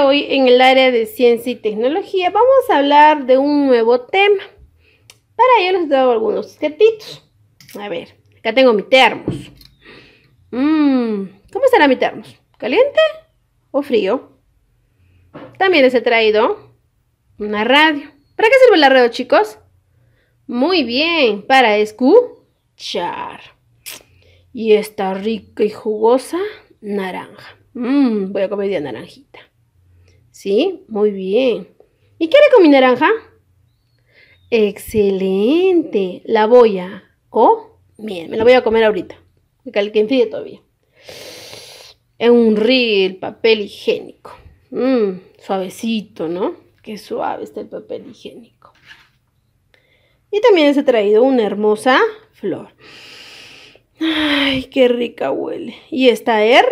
Hoy en el área de ciencia y tecnología vamos a hablar de un nuevo tema. Para ello les doy algunos secretitos A ver, acá tengo mi termos. Mmm, ¿Cómo estará mi termos? ¿Caliente o frío? También les he traído una radio. ¿Para qué sirve la radio, chicos? Muy bien, para escuchar. Y esta rica y jugosa naranja. Mm, voy a comer de naranjita. Sí, muy bien. ¿Y qué haré con mi naranja? Excelente. La voy a comer. Me la voy a comer ahorita. Que enfríe todavía. Es un el papel higiénico. Mmm, suavecito, ¿no? Qué suave está el papel higiénico. Y también se ha traído una hermosa flor. Ay, qué rica huele. Y esta er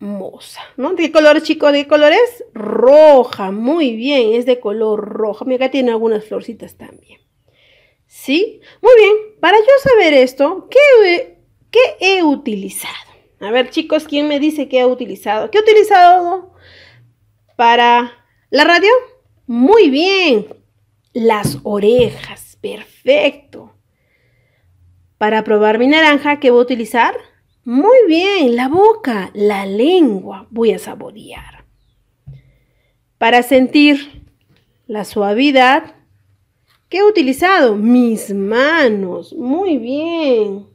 Mosa, ¿no? ¿De qué color chicos? ¿De qué color es? Roja, muy bien, es de color roja. Mira, acá tiene algunas florcitas también. ¿Sí? Muy bien, para yo saber esto, ¿qué, qué he utilizado? A ver, chicos, ¿quién me dice qué he utilizado? ¿Qué he utilizado para la radio? Muy bien, las orejas, perfecto. Para probar mi naranja, ¿qué voy a utilizar? Muy bien, la boca, la lengua voy a saborear. Para sentir la suavidad, que he utilizado? Mis manos. Muy bien.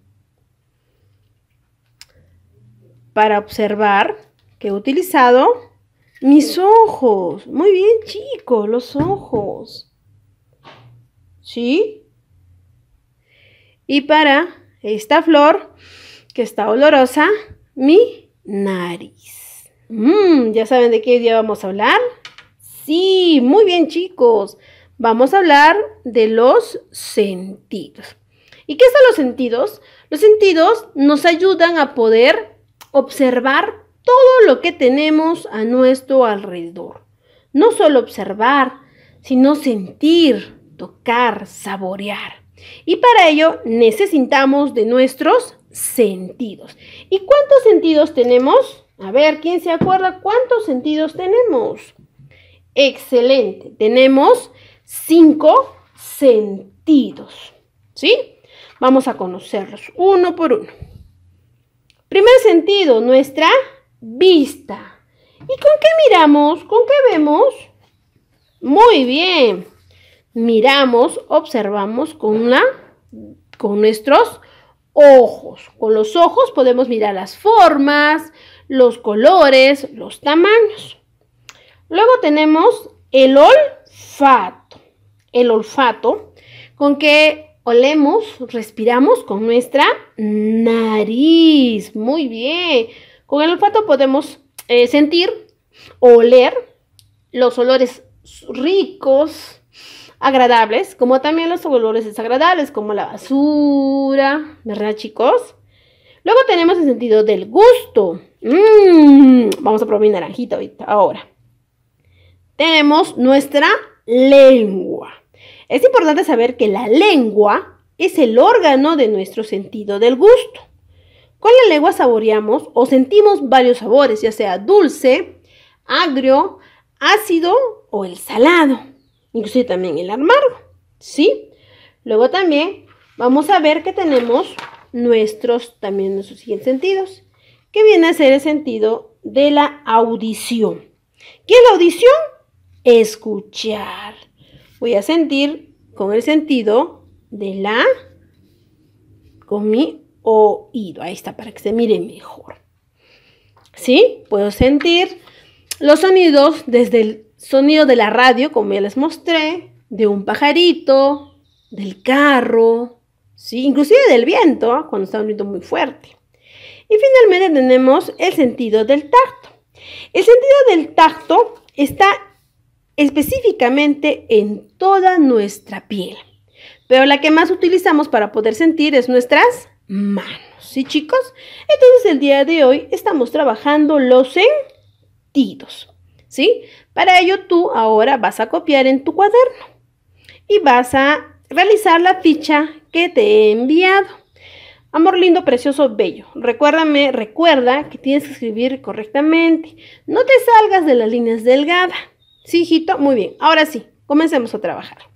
Para observar, que he utilizado? Mis ojos. Muy bien, chicos, los ojos. ¿Sí? Y para esta flor, que está olorosa mi nariz. Mm, ¿Ya saben de qué día vamos a hablar? Sí, muy bien chicos. Vamos a hablar de los sentidos. ¿Y qué son los sentidos? Los sentidos nos ayudan a poder observar todo lo que tenemos a nuestro alrededor. No solo observar, sino sentir, tocar, saborear. Y para ello necesitamos de nuestros sentidos. ¿Y cuántos sentidos tenemos? A ver, ¿quién se acuerda cuántos sentidos tenemos? Excelente, tenemos cinco sentidos. ¿Sí? Vamos a conocerlos uno por uno. Primer sentido, nuestra vista. ¿Y con qué miramos? ¿Con qué vemos? Muy bien. Miramos, observamos con, una con nuestros ojos. Con los ojos podemos mirar las formas, los colores, los tamaños. Luego tenemos el olfato. El olfato con que olemos, respiramos con nuestra nariz. Muy bien. Con el olfato podemos sentir eh, sentir, oler los olores ricos, agradables, como también los olores desagradables, como la basura, ¿verdad chicos? Luego tenemos el sentido del gusto. Mm, vamos a probar mi naranjita ahorita, ahora. Tenemos nuestra lengua. Es importante saber que la lengua es el órgano de nuestro sentido del gusto. Con la lengua saboreamos o sentimos varios sabores, ya sea dulce, agrio, ácido o el salado inclusive también el amargo, ¿sí? Luego también vamos a ver que tenemos nuestros, también nuestros siguientes sentidos, que viene a ser el sentido de la audición. ¿Qué es la audición? Escuchar. Voy a sentir con el sentido de la, con mi oído. Ahí está, para que se mire mejor. ¿Sí? Puedo sentir los sonidos desde el sonido de la radio, como ya les mostré, de un pajarito, del carro, ¿sí? inclusive del viento, ¿ah? cuando está un muy fuerte. Y finalmente tenemos el sentido del tacto. El sentido del tacto está específicamente en toda nuestra piel, pero la que más utilizamos para poder sentir es nuestras manos, ¿sí chicos? Entonces el día de hoy estamos trabajando los sentidos. ¿sí? Para ello tú ahora vas a copiar en tu cuaderno y vas a realizar la ficha que te he enviado. Amor lindo, precioso, bello. Recuérdame, recuerda que tienes que escribir correctamente. No te salgas de las líneas delgadas. Sí, hijito, muy bien. Ahora sí, comencemos a trabajar.